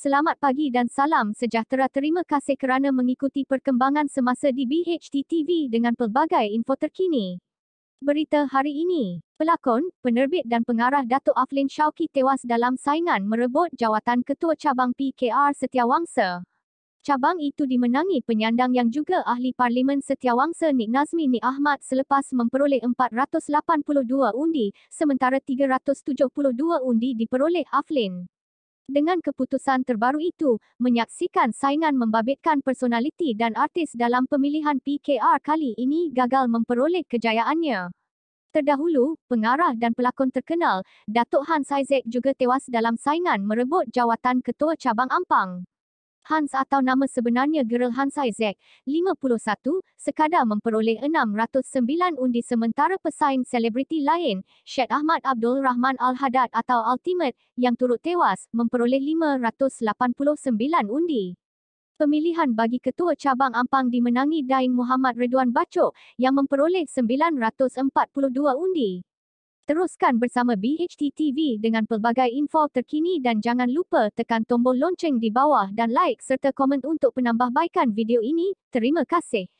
Selamat pagi dan salam sejahtera. Terima kasih kerana mengikuti perkembangan semasa di BHT TV dengan pelbagai info terkini. Berita hari ini, pelakon, penerbit dan pengarah Datuk Aflin Shawki tewas dalam saingan merebut jawatan Ketua Cabang PKR Setiawangsa. Cabang itu dimenangi penyandang yang juga Ahli Parlimen Setiawangsa Nik Nazmi Nik Ahmad selepas memperoleh 482 undi, sementara 372 undi diperoleh Aflin dengan keputusan terbaru itu, menyaksikan saingan membabitkan personaliti dan artis dalam pemilihan PKR kali ini gagal memperoleh kejayaannya. Terdahulu, pengarah dan pelakon terkenal, Datuk Han Saizek juga tewas dalam saingan merebut jawatan Ketua Cabang Ampang. Hans atau nama sebenarnya Gerald Hans Isaac, 51, sekadar memperoleh 609 undi sementara pesaing selebriti lain, Syed Ahmad Abdul Rahman Al-Hadad atau Ultimate, yang turut tewas, memperoleh 589 undi. Pemilihan bagi Ketua Cabang Ampang dimenangi Daing Muhammad Ridwan Bacok yang memperoleh 942 undi teruskan bersama BHT dengan pelbagai info terkini dan jangan lupa tekan tombol lonceng di bawah dan like serta komen untuk penambahbaikan video ini. Terima kasih.